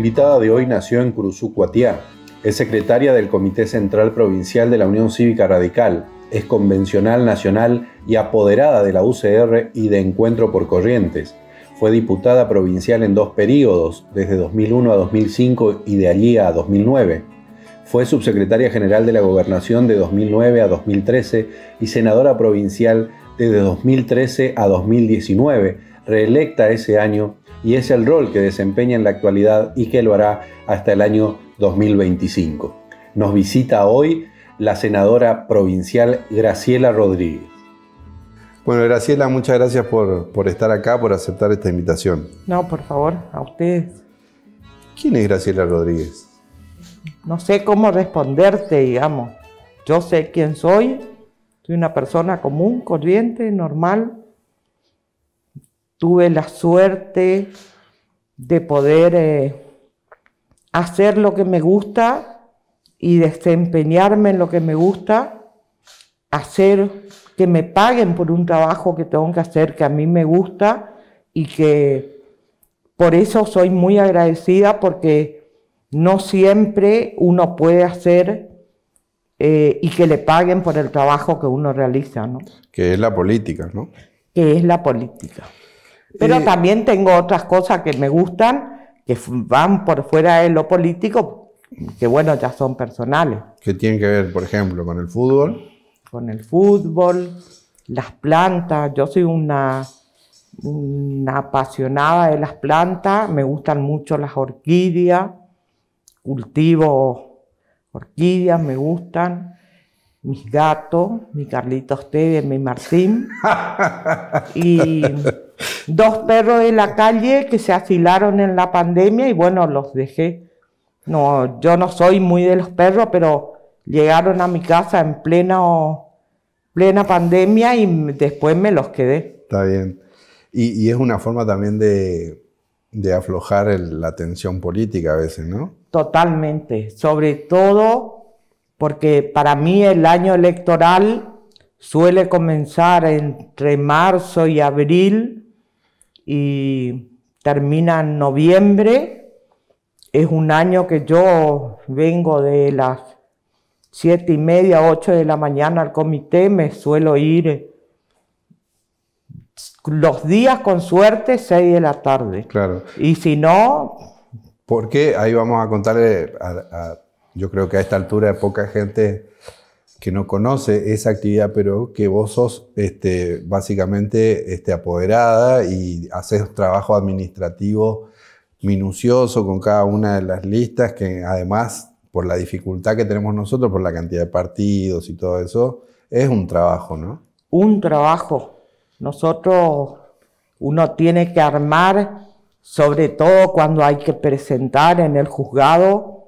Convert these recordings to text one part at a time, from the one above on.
invitada de hoy nació en cuatia Es secretaria del Comité Central Provincial de la Unión Cívica Radical. Es convencional nacional y apoderada de la UCR y de Encuentro por Corrientes. Fue diputada provincial en dos períodos, desde 2001 a 2005 y de allí a 2009. Fue subsecretaria general de la Gobernación de 2009 a 2013 y senadora provincial desde 2013 a 2019, reelecta ese año y es el rol que desempeña en la actualidad y que lo hará hasta el año 2025. Nos visita hoy la senadora provincial Graciela Rodríguez. Bueno, Graciela, muchas gracias por, por estar acá, por aceptar esta invitación. No, por favor, a ustedes. ¿Quién es Graciela Rodríguez? No sé cómo responderte, digamos. Yo sé quién soy, soy una persona común, corriente, normal, tuve la suerte de poder eh, hacer lo que me gusta y desempeñarme en lo que me gusta, hacer que me paguen por un trabajo que tengo que hacer que a mí me gusta y que por eso soy muy agradecida porque no siempre uno puede hacer eh, y que le paguen por el trabajo que uno realiza. Que es la política, ¿no? Que es la política. Pero eh, también tengo otras cosas que me gustan, que van por fuera de lo político, que bueno, ya son personales. ¿Qué tienen que ver, por ejemplo, con el fútbol? Con el fútbol, las plantas. Yo soy una, una apasionada de las plantas, me gustan mucho las orquídeas, cultivo orquídeas, me gustan mis gatos, mi Carlitos Tevez, mi Martín. y Dos perros de la calle que se afilaron en la pandemia y bueno, los dejé. No, yo no soy muy de los perros, pero llegaron a mi casa en plena pandemia y después me los quedé. Está bien. Y, es una forma también de, aflojar la tensión política a veces, ¿no? Totalmente. Sobre todo porque para mí el año electoral suele comenzar entre marzo y abril y termina en noviembre. Es un año que yo vengo de las siete y media, ocho de la mañana al comité, me suelo ir los días con suerte, 6 de la tarde. Claro. Y si no. Porque ahí vamos a contarle, yo creo que a esta altura poca gente que no conoce esa actividad, pero que vos sos este, básicamente este, apoderada y haces trabajo administrativo minucioso con cada una de las listas, que además, por la dificultad que tenemos nosotros, por la cantidad de partidos y todo eso, es un trabajo, ¿no? Un trabajo. Nosotros, uno tiene que armar, sobre todo cuando hay que presentar en el juzgado,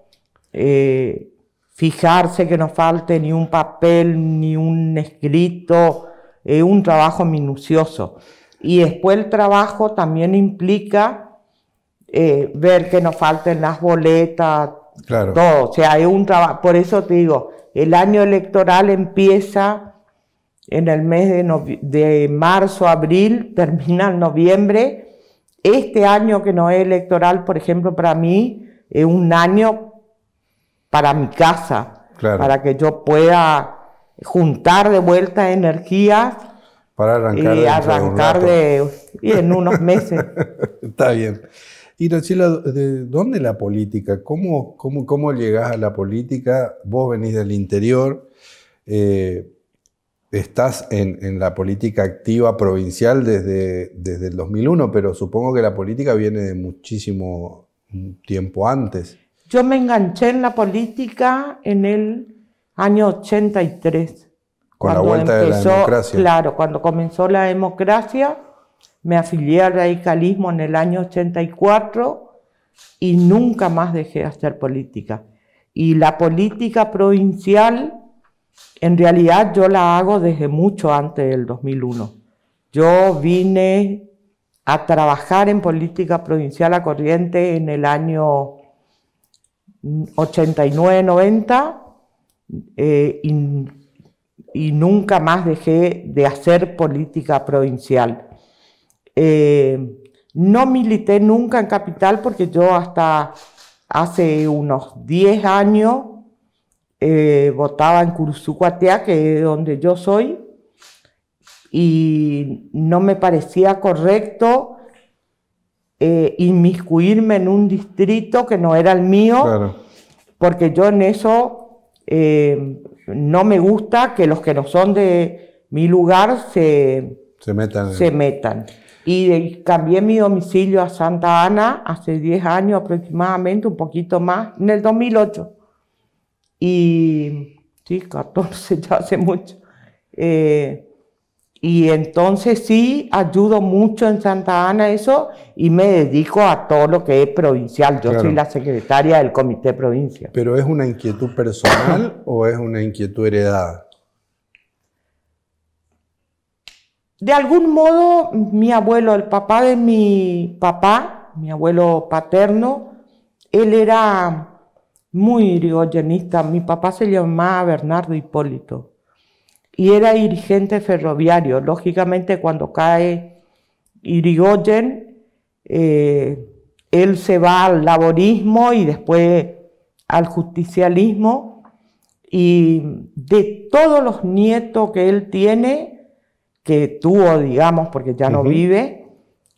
eh, fijarse que no falte ni un papel, ni un escrito, es eh, un trabajo minucioso. Y después el trabajo también implica eh, ver que no falten las boletas, claro. todo. O sea, hay un trabajo, por eso te digo, el año electoral empieza en el mes de marzo, abril, termina en noviembre. Este año que no es electoral, por ejemplo, para mí, es un año para mi casa, para que yo pueda juntar de vuelta energía y arrancar de, y en unos meses. Está bien. Y Graciela, ¿de dónde la política? ¿Cómo, cómo, cómo llegás a la política? Vos venís del interior, eh, estás en, la política activa provincial desde, desde el 2001, pero supongo que la política viene de muchísimo tiempo antes. Yo me enganché en la política en el año 83. Con la democracia. Claro, cuando comenzó la democracia, me afilié al radicalismo en el año 84 y nunca más dejé de hacer política. Y la política provincial, en realidad yo la hago desde mucho antes del 2001. Yo vine a trabajar en política provincial a corriente en el año 89, 90 eh, y, nunca más dejé de hacer política provincial. Eh, no milité nunca en Capital porque yo hasta hace unos 10 años eh, votaba en Curuzucuatea, que es donde yo soy, y no me parecía correcto eh, inmiscuirme en un distrito que no era el mío, porque yo en eso eh, no me gusta que los que no son de mi lugar se, metan. Se metan. Y cambié mi domicilio a Santa Ana hace 10 años aproximadamente, un poquito más, en el 2008. Y sí, 14 ya hace mucho. Eh, y entonces sí, ayudo mucho en Santa Ana eso y me dedico a todo lo que es provincial. Yo soy la secretaria del comité provincia. ¿Pero es una inquietud personal o es una inquietud heredada? De algún modo, mi abuelo, el papá de mi papá, mi abuelo paterno, él era muy irigoyenista. Mi papá se llamaba Bernardo Hipólito y era dirigente ferroviario. Lógicamente cuando cae Irigoyen, eh, él se va al laborismo y después al justicialismo y de todos los nietos que él tiene, que tuvo, digamos, porque ya no vive,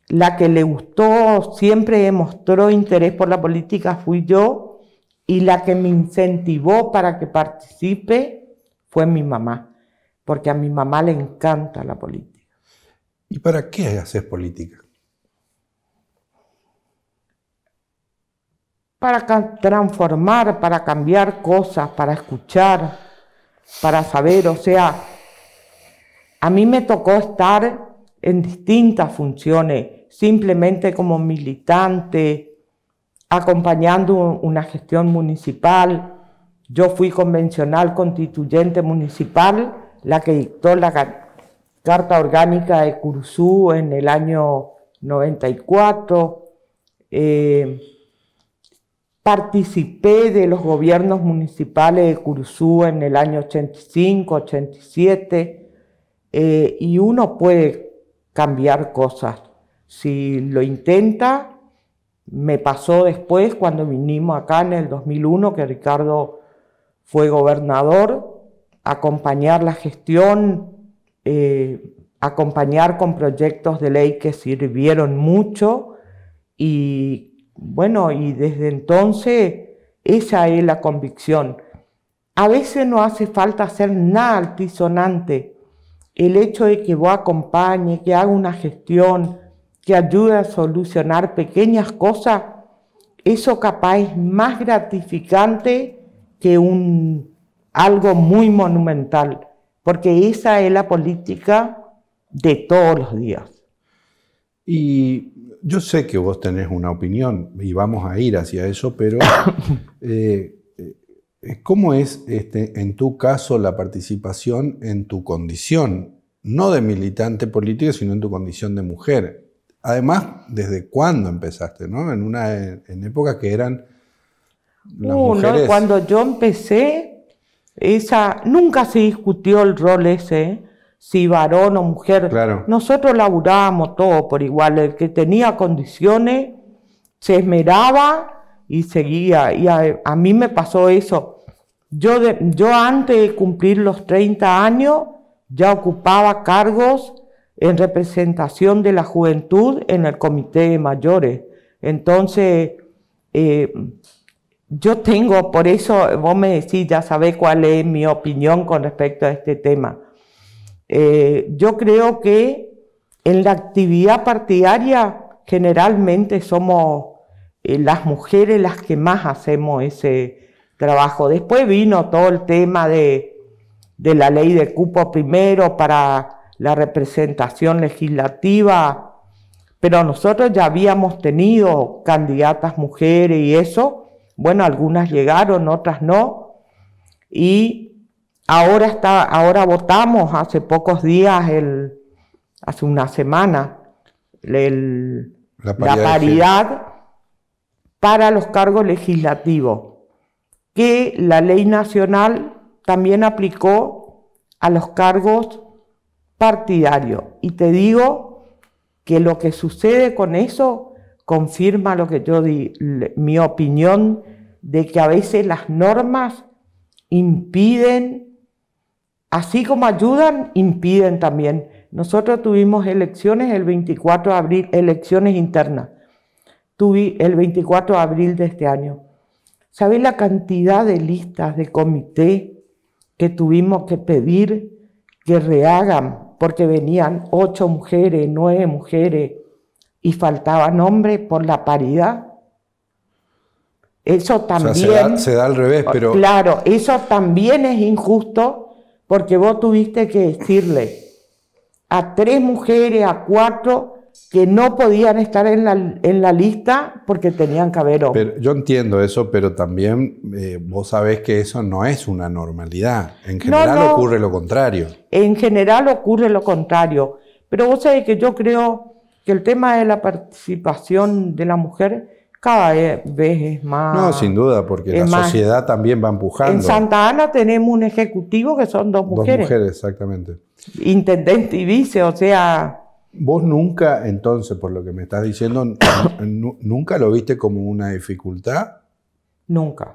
la que le gustó, siempre mostró interés por la política fui yo y la que me incentivó para que participe fue mi mamá porque a mi mamá le encanta la política. ¿Y para qué haces política? Para transformar, para cambiar cosas, para escuchar, para saber. O sea, a mí me tocó estar en distintas funciones, simplemente como militante, acompañando una gestión municipal. Yo fui convencional constituyente municipal la que dictó la Carta Orgánica de Cursú en el año 94. Eh, participé de los gobiernos municipales de Cursú en el año 85, 87, eh, y uno puede cambiar cosas. Si lo intenta, me pasó después cuando vinimos acá en el 2001, que Ricardo fue gobernador, acompañar la gestión, eh, acompañar con proyectos de ley que sirvieron mucho y bueno, y desde entonces esa es la convicción. A veces no hace falta hacer nada altisonante. El hecho de que vos acompañe, que haga una gestión, que ayude a solucionar pequeñas cosas, eso capaz es más gratificante que un algo muy monumental, porque esa es la política de todos los días. Y yo sé que vos tenés una opinión y vamos a ir hacia eso, pero eh, eh, ¿cómo es este, en tu caso la participación en tu condición, no de militante política, sino en tu condición de mujer? Además, ¿desde cuándo empezaste? ¿no? En, una, en épocas que eran... Las uh, no, cuando yo empecé, esa, nunca se discutió el rol ese, si varón o mujer. Nosotros laburábamos todo por igual. El que tenía condiciones se esmeraba y seguía. Y a, mí me pasó eso. Yo, yo antes de cumplir los 30 años ya ocupaba cargos en representación de la juventud en el comité de mayores. Entonces, eh, yo tengo, por eso vos me decís, ya sabés cuál es mi opinión con respecto a este tema. Eh, yo creo que en la actividad partidaria generalmente somos eh, las mujeres las que más hacemos ese trabajo. Después vino todo el tema de la ley de cupo primero para la representación legislativa, pero nosotros ya habíamos tenido candidatas mujeres y eso bueno, algunas llegaron, otras no. Y ahora, está, ahora votamos hace pocos días, el, hace una semana, la paridad para los cargos legislativos, que la ley nacional también aplicó a los cargos partidarios. Y te digo que lo que sucede con eso confirma lo que yo di, mi opinión de que a veces las normas impiden, así como ayudan, impiden también. Nosotros tuvimos elecciones el 24 de abril, elecciones internas, tuve el 24 de abril de este año. ¿Sabéis la cantidad de listas de comité que tuvimos que pedir que rehagan? Porque venían ocho mujeres, nueve mujeres, y faltaba hombres por la paridad. Eso también. se, da, al revés, pero. Claro, eso también es injusto porque vos tuviste que decirle a tres mujeres, a cuatro, que no podían estar en la, en la lista porque tenían cabero. yo entiendo eso, pero también eh, vos sabés que eso no es una normalidad. En general ocurre lo contrario. En general ocurre lo contrario. Pero vos sabés que yo creo que el tema de la participación de la mujer cada vez es más... No, sin duda, porque la sociedad también va empujando. En Santa Ana tenemos un ejecutivo que son dos mujeres. Dos mujeres, exactamente. Intendente y vice, o sea... Vos nunca, entonces, por lo que me estás diciendo, nunca lo viste como una dificultad. Nunca.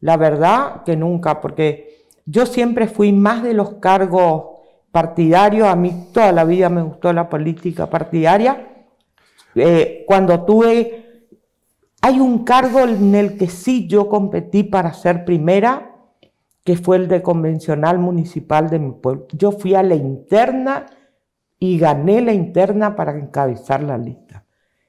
La verdad que nunca, porque yo siempre fui más de los cargos Partidario, a mí toda la vida me gustó la política partidaria. Eh, cuando tuve, hay un cargo en el que sí yo competí para ser primera, que fue el de convencional municipal de mi pueblo. Yo fui a la interna y gané la interna para encabezar la lista.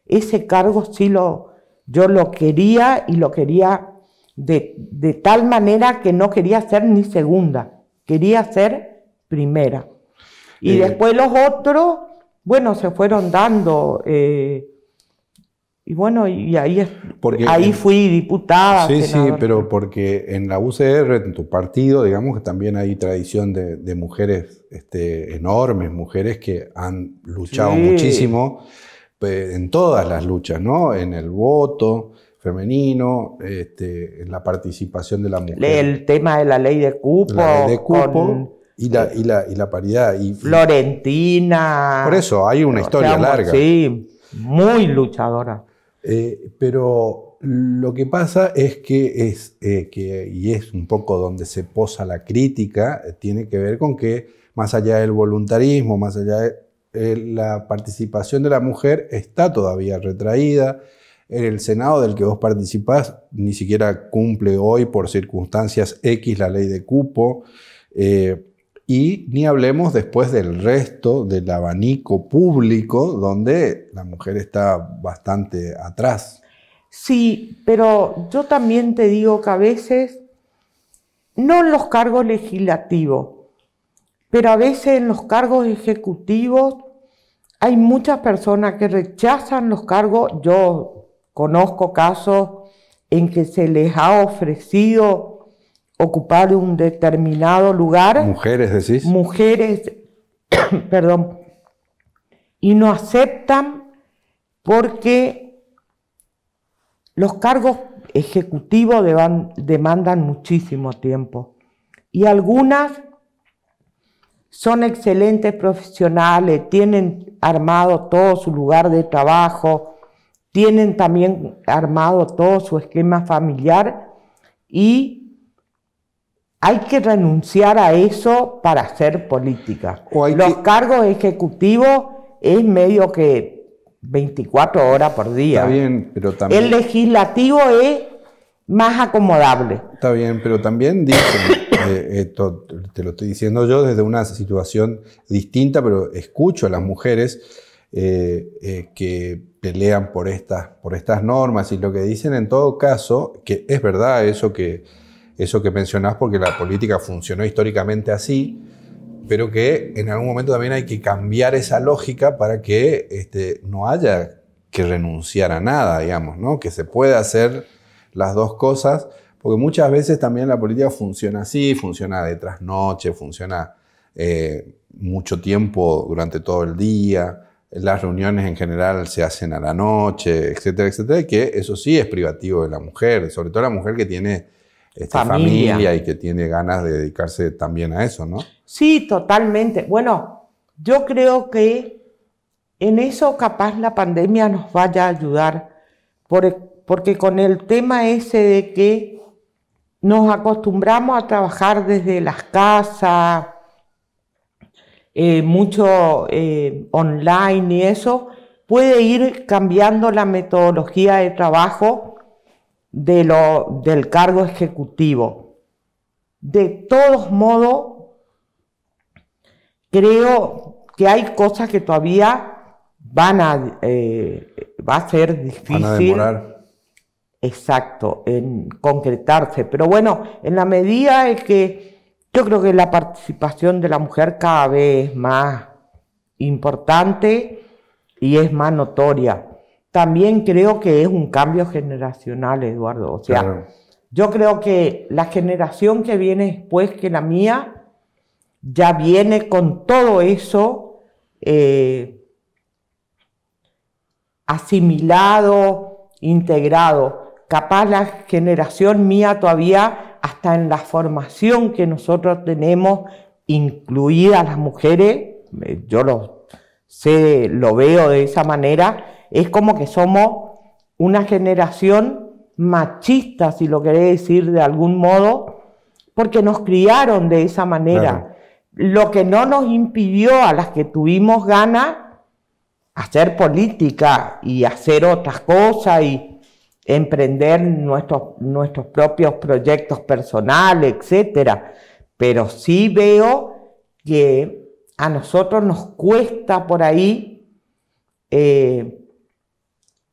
Ese cargo sí lo, yo lo quería y lo quería de, de tal manera que no quería ser ni segunda, quería ser primera. Y eh, después los otros, bueno, se fueron dando. Eh, y bueno, y ahí, ahí fui diputada. Sí, sí, pero porque en la UCR, en tu partido, digamos que también hay tradición de, mujeres este, enormes, mujeres que han luchado muchísimo eh, en todas las luchas, ¿no? En el voto femenino, este, en la participación de la mujer. El tema de la ley de cupo. La ley de cupo. Y la, paridad. Florentina. Por eso, hay una historia larga. Sí, muy luchadora. Eh, pero lo que pasa es que es, eh, que, y es un poco donde se posa la crítica, tiene que ver con que más allá del voluntarismo, más allá de eh, la participación de la mujer está todavía retraída. en El Senado del que vos participás ni siquiera cumple hoy por circunstancias X la ley de cupo. Y ni hablemos después del resto del abanico público donde la mujer está bastante atrás. Sí, pero yo también te digo que a veces, no en los cargos legislativos, pero a veces en los cargos ejecutivos hay muchas personas que rechazan los cargos. Yo conozco casos en que se les ha ofrecido ocupar un determinado lugar. Mujeres, decís. Mujeres, perdón, y no aceptan porque los cargos ejecutivos demandan muchísimo tiempo. Y algunas son excelentes profesionales, tienen armado todo su lugar de trabajo, tienen también armado todo su esquema familiar y hay que renunciar a eso para hacer política. Los cargos ejecutivos es medio que 24 horas por día. Está bien, pero también. El legislativo es más acomodable. Está bien, pero también dicen, eh, esto te lo estoy diciendo yo desde una situación distinta, pero escucho a las mujeres eh, eh, que pelean por estas, por estas normas y lo que dicen en todo caso, que es verdad eso que eso que mencionás, porque la política funcionó históricamente así, pero que en algún momento también hay que cambiar esa lógica para que este, no haya que renunciar a nada, digamos, ¿no? que se pueda hacer las dos cosas, porque muchas veces también la política funciona así, funciona de trasnoche, funciona eh, mucho tiempo durante todo el día, las reuniones en general se hacen a la noche, etcétera, etcétera, que eso sí es privativo de la mujer, sobre todo la mujer que tiene esta familia. y que tiene ganas de dedicarse también a eso, ¿no? Sí, totalmente. Bueno, yo creo que en eso capaz la pandemia nos vaya a ayudar, por, porque con el tema ese de que nos acostumbramos a trabajar desde las casas, eh, mucho eh, online y eso, puede ir cambiando la metodología de trabajo de lo, del cargo ejecutivo. De todos modos, creo que hay cosas que todavía van a, eh, va a ser difícil. Van a Exacto, en concretarse. Pero bueno, en la medida en que yo creo que la participación de la mujer cada vez es más importante y es más notoria. También creo que es un cambio generacional, Eduardo. O sea, yo creo que la generación que viene después que la mía ya viene con todo eso eh, asimilado, integrado. Capaz la generación mía todavía, hasta en la formación que nosotros tenemos, incluidas las mujeres, eh, yo lo sé, lo veo de esa manera, es como que somos una generación machista, si lo queréis decir de algún modo, porque nos criaron de esa manera. Lo que no nos impidió a las que tuvimos ganas hacer política y hacer otras cosas y emprender nuestros, nuestros propios proyectos personales, etcétera. Pero sí veo que a nosotros nos cuesta por ahí eh,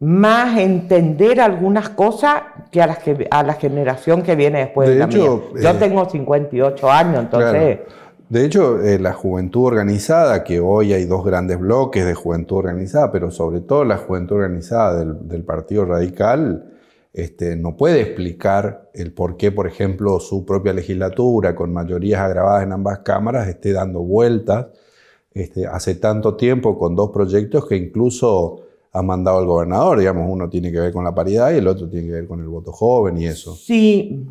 más entender algunas cosas que a, las que a la generación que viene después de, la Yo eh, tengo 58 años, entonces... De hecho, eh, la juventud organizada, que hoy hay dos grandes bloques de juventud organizada, pero sobre todo la juventud organizada del, Partido Radical, este, no puede explicar el por qué, por ejemplo, su propia legislatura, con mayorías agravadas en ambas cámaras, esté dando vueltas este, hace tanto tiempo con dos proyectos que incluso ha mandado el gobernador, digamos, uno tiene que ver con la paridad y el otro tiene que ver con el voto joven y eso. Sí,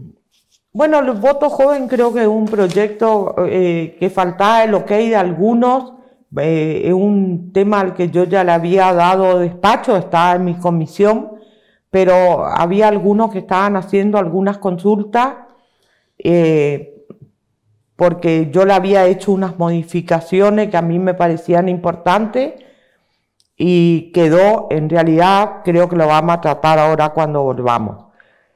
bueno, el voto joven creo que es un proyecto eh, que faltaba el ok de algunos, eh, es un tema al que yo ya le había dado despacho, estaba en mi comisión, pero había algunos que estaban haciendo algunas consultas, eh, porque yo le había hecho unas modificaciones que a mí me parecían importantes y quedó, en realidad creo que lo vamos a tratar ahora cuando volvamos.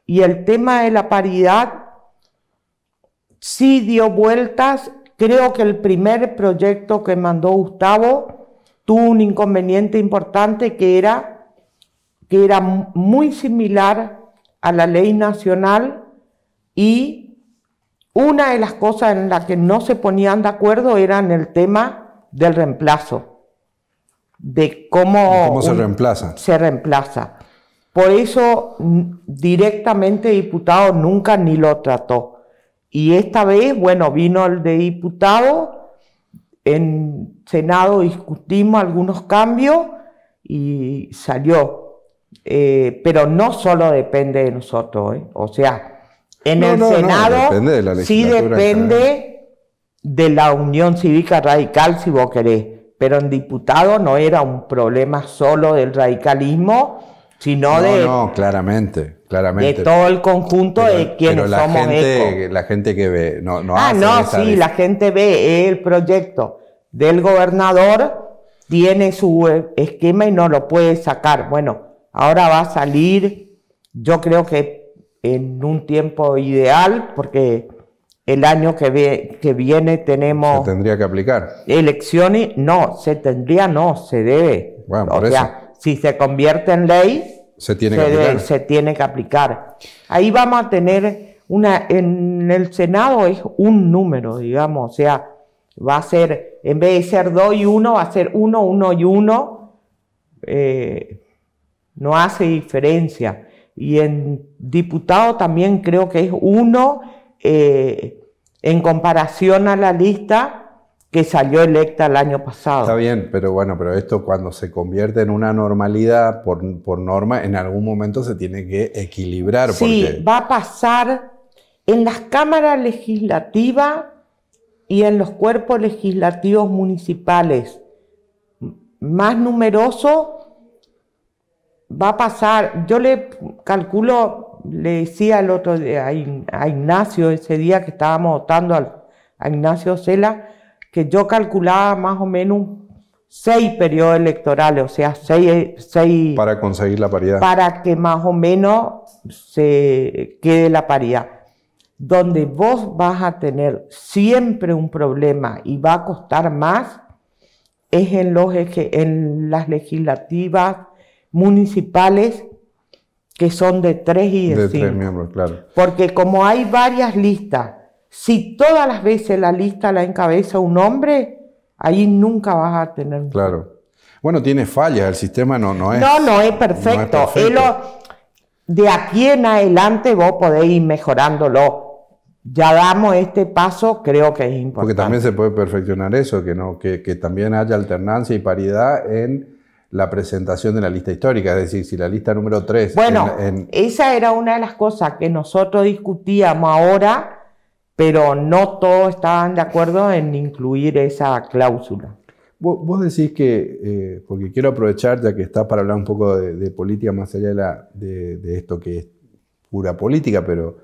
Y el tema de la paridad sí dio vueltas, creo que el primer proyecto que mandó Gustavo tuvo un inconveniente importante que era que era muy similar a la ley nacional y una de las cosas en las que no se ponían de acuerdo era en el tema del reemplazo de cómo, se reemplaza. Por eso directamente diputado nunca ni lo trató. Y esta vez, bueno, vino el de diputado, en Senado discutimos algunos cambios y salió. Eh, pero no solo depende de nosotros, ¿eh? o sea, en el Senado sí depende de la Unión Cívica Radical, si vos querés pero en diputado no era un problema solo del radicalismo, sino de... No, claramente, claramente. De todo el conjunto de quienes somos gente, La gente que ve, no, no Ah, no, sí, la gente ve el proyecto del gobernador, tiene su e, esquema y no lo puede sacar. Bueno, ahora va a salir, yo creo que en un tiempo ideal, porque el año que, que viene tenemos... ¿Se tendría que aplicar? Elecciones, no, se tendría, no, se debe. Bueno, o sea, si se convierte en ley, se tiene, que se tiene que aplicar. Ahí vamos a tener una... En el Senado es un número, digamos, o sea, va a ser, en vez de ser 2 y 1, va a ser 1, 1 y 1. Eh, no hace diferencia. Y en diputado también creo que es 1, eh, en comparación a la lista que salió electa el año pasado. Está bien, pero bueno, pero esto cuando se convierte en una normalidad por, norma, en algún momento se tiene que equilibrar. Sí, va a pasar en las cámaras legislativas y en los cuerpos legislativos municipales más numeroso va a pasar, yo le calculo le decía el otro día a, Ignacio, ese día que estábamos votando a Ignacio Cela, que yo calculaba más o menos seis periodos electorales, o sea, seis, Para conseguir la paridad. Para que más o menos se quede la paridad. Donde vos vas a tener siempre un problema y va a costar más es en, los en las legislativas municipales que son de tres y de, de Tres miembros, claro. Porque como hay varias listas, si todas las veces la lista la encabeza un hombre, ahí nunca vas a tener. Claro. Bueno, tiene fallas, el sistema no, no es. No, no es perfecto. de aquí en adelante vos podéis ir mejorándolo. Ya damos este paso, creo que es importante. Porque también se puede perfeccionar eso, que no, que también haya alternancia y paridad en la presentación de la lista histórica, es decir, si la lista número 3... Bueno, esa era una de las cosas que nosotros discutíamos ahora, pero no todos estaban de acuerdo en incluir esa cláusula. Vos, decís que, eh, porque quiero aprovechar, ya que estás para hablar un poco de, política más allá de, esto que es pura política, pero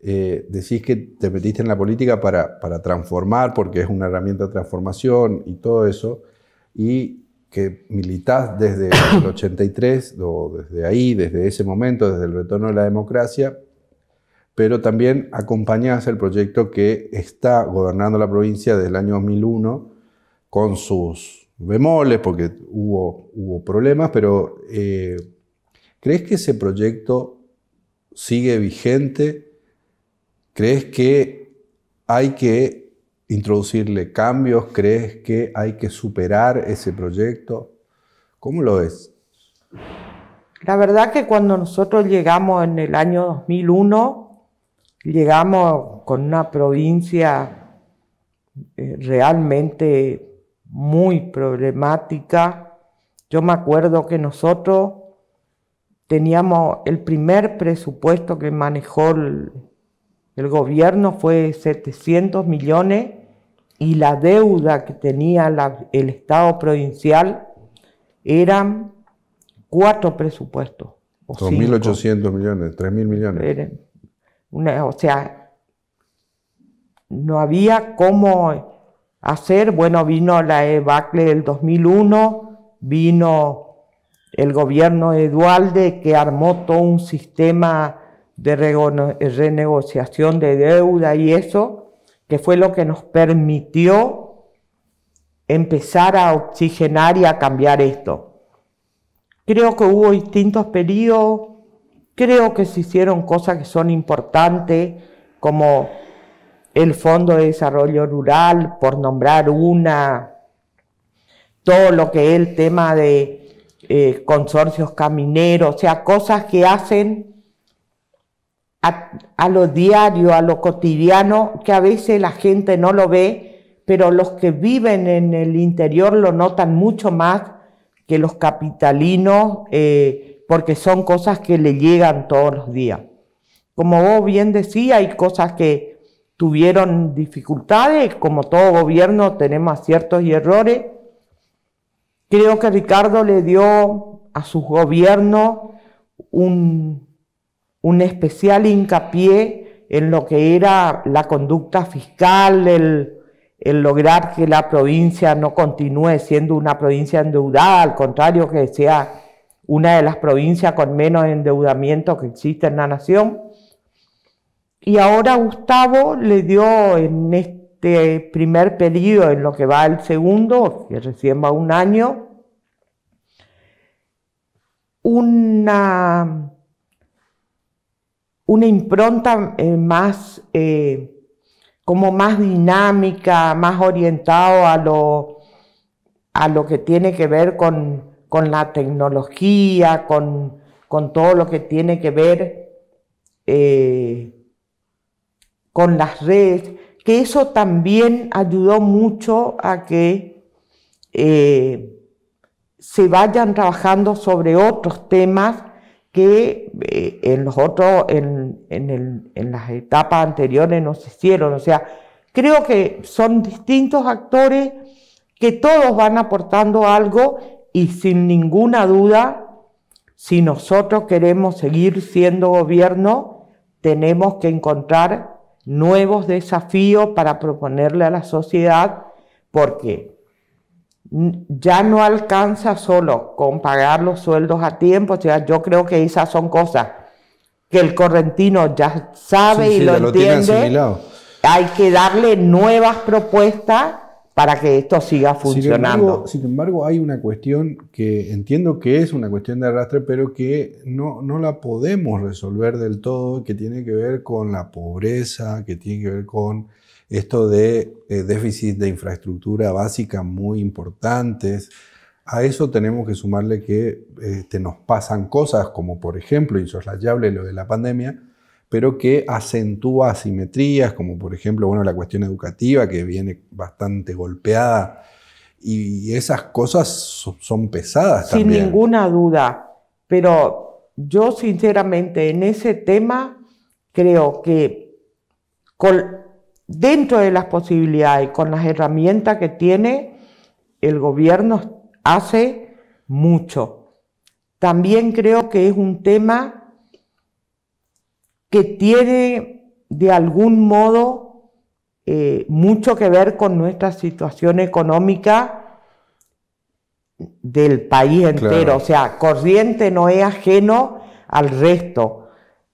eh, decís que te metiste en la política para, para transformar, porque es una herramienta de transformación y todo eso, y que militás desde el 83, desde ahí, desde ese momento, desde el retorno de la democracia, pero también acompañás el proyecto que está gobernando la provincia desde el año 2001, con sus bemoles, porque hubo, hubo problemas, pero eh, ¿crees que ese proyecto sigue vigente? ¿Crees que hay que introducirle cambios? ¿Crees que hay que superar ese proyecto? ¿Cómo lo ves? La verdad que cuando nosotros llegamos en el año 2001, llegamos con una provincia eh, realmente muy problemática. Yo me acuerdo que nosotros teníamos el primer presupuesto que manejó el, el gobierno fue 700 millones y la deuda que tenía el Estado provincial eran cuatro presupuestos. 2.800 millones, 3.000 millones. o sea, no había cómo hacer. Bueno, vino la ebacle del 2001, vino el gobierno de que armó todo un sistema de renegociación de deuda y eso, que fue lo que nos permitió empezar a oxigenar y a cambiar esto. Creo que hubo distintos periodos, creo que se hicieron cosas que son importantes, como el Fondo de Desarrollo Rural, por nombrar una, todo lo que es el tema de eh, consorcios camineros, o sea, cosas que hacen a, lo diario, a lo cotidiano, que a veces la gente no lo ve, pero los que viven en el interior lo notan mucho más que los capitalinos, eh, porque son cosas que le llegan todos los días. Como vos bien decía, hay cosas que tuvieron dificultades, como todo gobierno tenemos aciertos y errores. Creo que Ricardo le dio a sus gobiernos un, un especial hincapié en lo que era la conducta fiscal, el, lograr que la provincia no continúe siendo una provincia endeudada, al contrario, que sea una de las provincias con menos endeudamiento que existe en la nación. Y ahora Gustavo le dio en este primer periodo, en lo que va el segundo, que recién va un año, una una impronta eh, más, eh, como más dinámica, más orientado a lo, a lo que tiene que ver con, la tecnología, con, todo lo que tiene que ver eh, con las redes, que eso también ayudó mucho a que se vayan trabajando sobre otros temas que eh, en los en, en, las etapas anteriores no se hicieron. O sea, creo que son distintos actores que todos van aportando algo y sin ninguna duda, si nosotros queremos seguir siendo gobierno, tenemos que encontrar nuevos desafíos para proponerle a la sociedad, porque ya no alcanza solo con pagar los sueldos a tiempo. O sea, yo creo que esas son cosas que el correntino ya sabe y lo, entiende. Hay que darle nuevas propuestas para que esto siga funcionando. Sin embargo, hay una cuestión que entiendo que es una cuestión de arrastre, pero que no, no la podemos resolver del todo, que tiene que ver con la pobreza, que tiene que ver con esto de eh, déficit de infraestructura básica muy importantes. A eso tenemos que sumarle que este, nos pasan cosas como por ejemplo, insoslayable lo de la pandemia, pero que acentúa asimetrías, como por ejemplo, bueno, la cuestión educativa que viene bastante golpeada y esas cosas son pesadas Sin ninguna duda, pero yo sinceramente en ese tema creo que con dentro de las posibilidades, con las herramientas que tiene, el gobierno hace mucho. También creo que es un tema que tiene de algún modo eh, mucho que ver con nuestra situación económica del país entero. O sea, corriente no es ajeno al resto.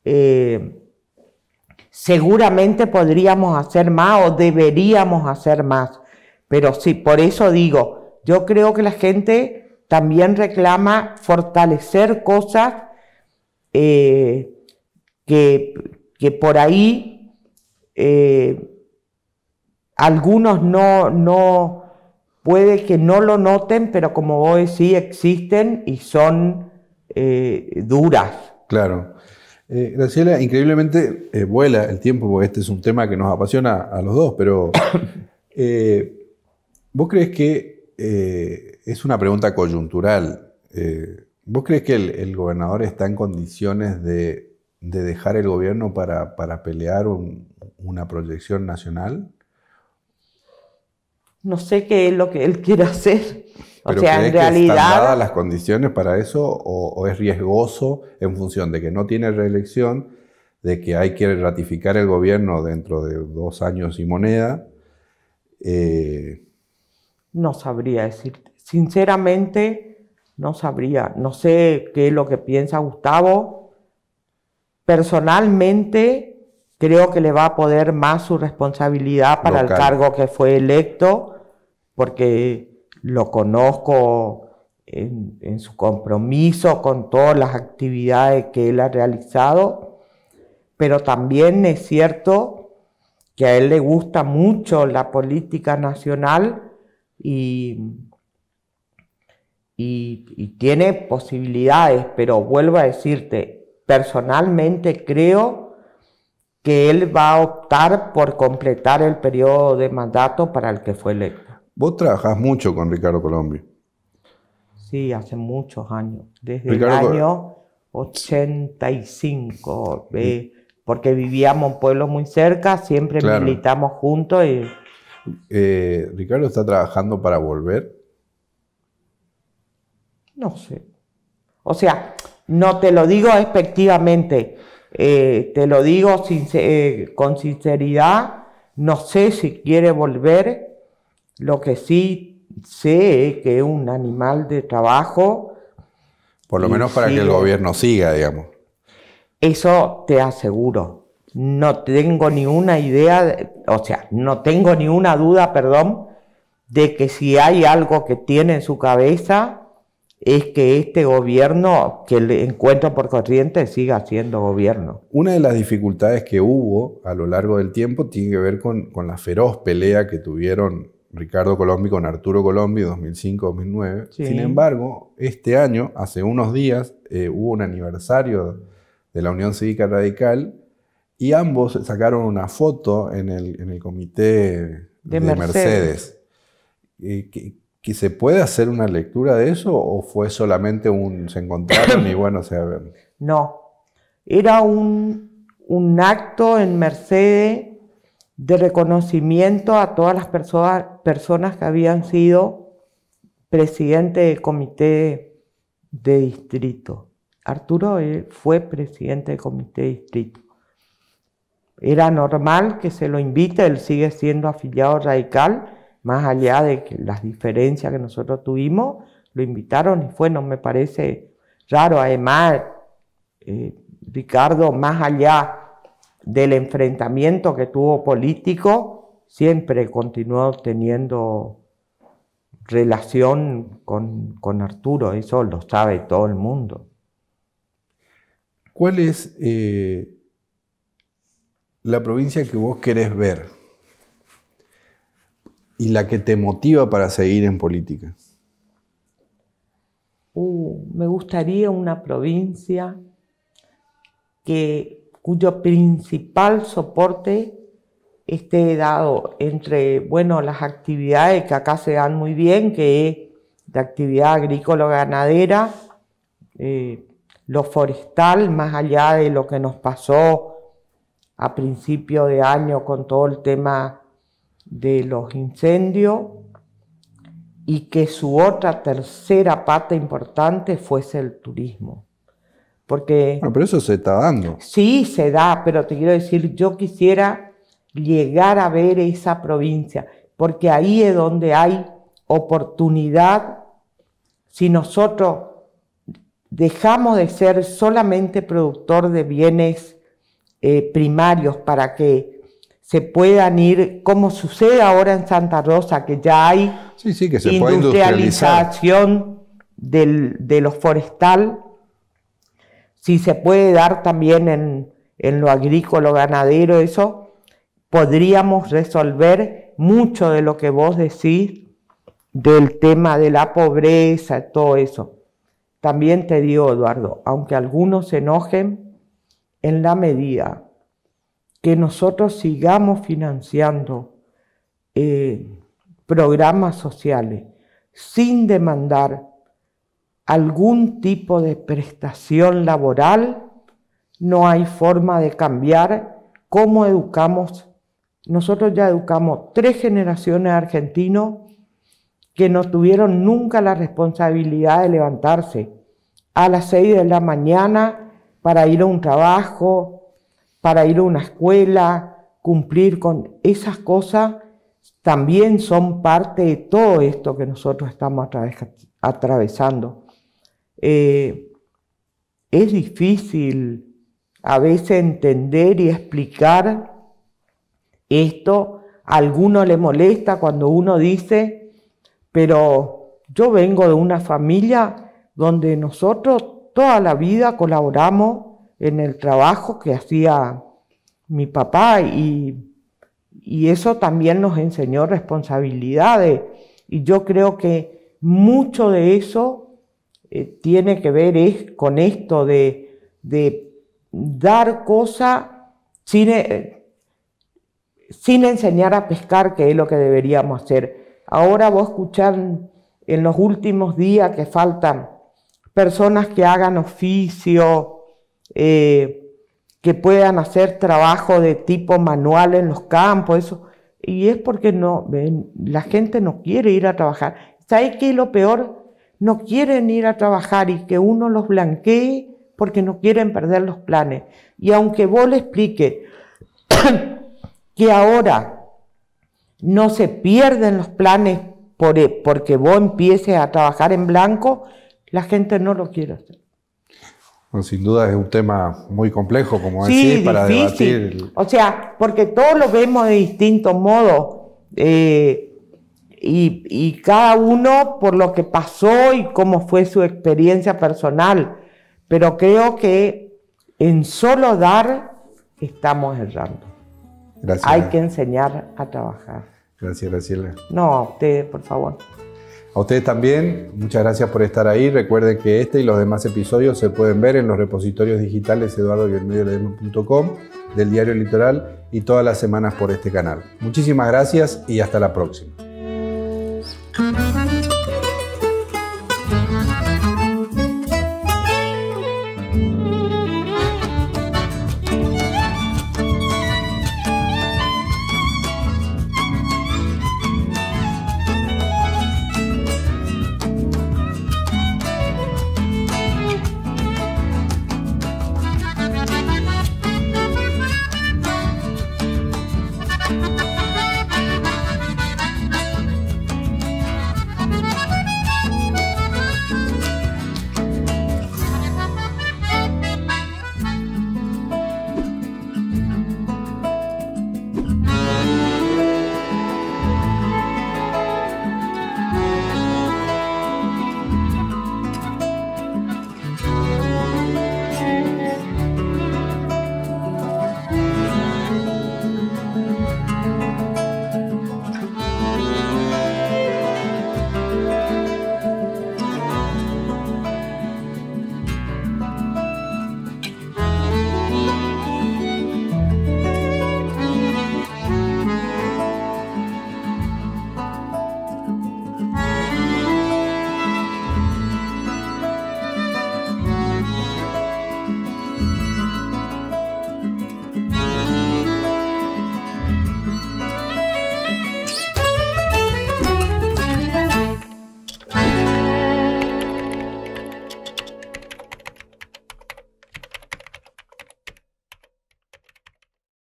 Eh, Seguramente podríamos hacer más o deberíamos hacer más, pero sí, por eso digo, yo creo que la gente también reclama fortalecer cosas eh, que, que, por ahí eh, algunos no, no, puede que no lo noten, pero como vos decís, existen y son eh, duras. Claro. Eh, Graciela, increíblemente eh, vuela el tiempo, porque este es un tema que nos apasiona a los dos, pero eh, ¿vos crees que es una pregunta coyuntural? ¿Vos crees que el, gobernador está en condiciones de, dejar el gobierno para, pelear una proyección nacional? No sé qué es lo que él quiere hacer o sea, en realidad, están dadas las condiciones para eso o, es riesgoso en función de que no tiene reelección, de que hay que ratificar el gobierno dentro de dos años y moneda? Eh, no sabría decir. Sinceramente, no sabría. No sé qué es lo que piensa Gustavo. Personalmente, creo que le va a poder más su responsabilidad para el cargo que fue electo, porque lo conozco en, su compromiso con todas las actividades que él ha realizado, pero también es cierto que a él le gusta mucho la política nacional y, y tiene posibilidades, pero vuelvo a decirte, personalmente creo que él va a optar por completar el periodo de mandato para el que fue electo. Vos trabajás mucho con Ricardo Colombia. Sí, hace muchos años, desde el año 85, porque vivíamos en pueblo muy cerca, siempre militamos juntos. Y... Eh, ¿Ricardo está trabajando para volver? No sé. O sea, no te lo digo efectivamente. Eh, te lo digo eh, con sinceridad, no sé si quiere volver lo que sí sé es que es un animal de trabajo. Por lo menos para que el gobierno siga, digamos. Eso te aseguro. No tengo ni una idea, o sea, no tengo ni una duda, perdón, de que si hay algo que tiene en su cabeza es que este gobierno que le encuentro por corriente siga siendo gobierno. Una de las dificultades que hubo a lo largo del tiempo tiene que ver con, con la feroz pelea que tuvieron Ricardo Colombi con Arturo Colombi 2005-2009. Sin embargo, este año, hace unos días, eh, hubo un aniversario de la Unión Cívica Radical y ambos sacaron una foto en el, comité de, Mercedes. Eh, ¿Que, se puede hacer una lectura de eso o fue solamente un... se encontraron y bueno, se... No, era un, un acto en Mercedes de reconocimiento a todas las personas que habían sido presidente del comité de distrito. Arturo eh, fue presidente del comité de distrito. Era normal que se lo invite, él sigue siendo afiliado radical, más allá de que las diferencias que nosotros tuvimos, lo invitaron y fue, no me parece raro. Además, eh, Ricardo, más allá del enfrentamiento que tuvo político, siempre continuó teniendo relación con, con Arturo, eso lo sabe todo el mundo. ¿Cuál es eh, la provincia que vos querés ver y la que te motiva para seguir en política? Uh, me gustaría una provincia que cuyo principal soporte esté dado entre, bueno, las actividades que acá se dan muy bien, que es la actividad agrícola ganadera, eh, lo forestal, más allá de lo que nos pasó a principio de año con todo el tema de los incendios, y que su otra tercera pata importante fuese el turismo. Porque... pero eso se está dando. Sí, se da, pero te quiero decir, yo quisiera llegar a ver esa provincia, porque ahí es donde hay oportunidad si nosotros dejamos de ser solamente productor de bienes eh, primarios para que se puedan ir, como sucede ahora en Santa Rosa, que ya hay industrialización de lo forestal si se puede dar también en, lo agrícola, ganadero, eso, podríamos resolver mucho de lo que vos decís del tema de la pobreza, todo eso. También te digo, Eduardo, aunque algunos se enojen, en la medida que nosotros sigamos financiando eh, programas sociales sin demandar algún tipo de prestación laboral, no hay forma de cambiar cómo educamos. Nosotros ya educamos tres generaciones argentinos que no tuvieron nunca la responsabilidad de levantarse a las seis de la mañana para ir a un trabajo, para ir a una escuela, cumplir con esas cosas, también son parte de todo esto que nosotros estamos atravesando. Eh, es difícil a veces entender y explicar esto. A alguno le molesta cuando uno dice, pero yo vengo de una familia donde nosotros toda la vida colaboramos en el trabajo que hacía mi papá y, y eso también nos enseñó responsabilidades. Y yo creo que mucho de eso eh, tiene que ver con esto de, dar cosas eh, sin, enseñar a pescar, que es lo que deberíamos hacer. Ahora vos escuchás en los últimos días que faltan personas que hagan oficio, eh, que puedan hacer trabajo de tipo manual en los campos, eso. Y es porque no, la gente no quiere ir a trabajar. ¿Sabes qué es lo peor? no quieren ir a trabajar y que uno los blanquee porque no quieren perder los planes. Y aunque vos le explique que ahora no se pierden los planes e, porque vos empieces a trabajar en blanco, la gente no lo quiere hacer. sin duda es un tema muy complejo, como sí, decís, para difícil. O sea, porque todos lo vemos de distintos modos. Eh, y, cada uno por lo que pasó y cómo fue su experiencia personal. Pero creo que en solo dar estamos errando. Hay que enseñar a trabajar. Gracias, Graciela. No, a ustedes, por favor. A ustedes también, muchas gracias por estar ahí. Recuerden que este y los demás episodios se pueden ver en los repositorios digitales eduardoguermedioledemo.com del diario Litoral y todas las semanas por este canal. Muchísimas gracias y hasta la próxima. Thank you.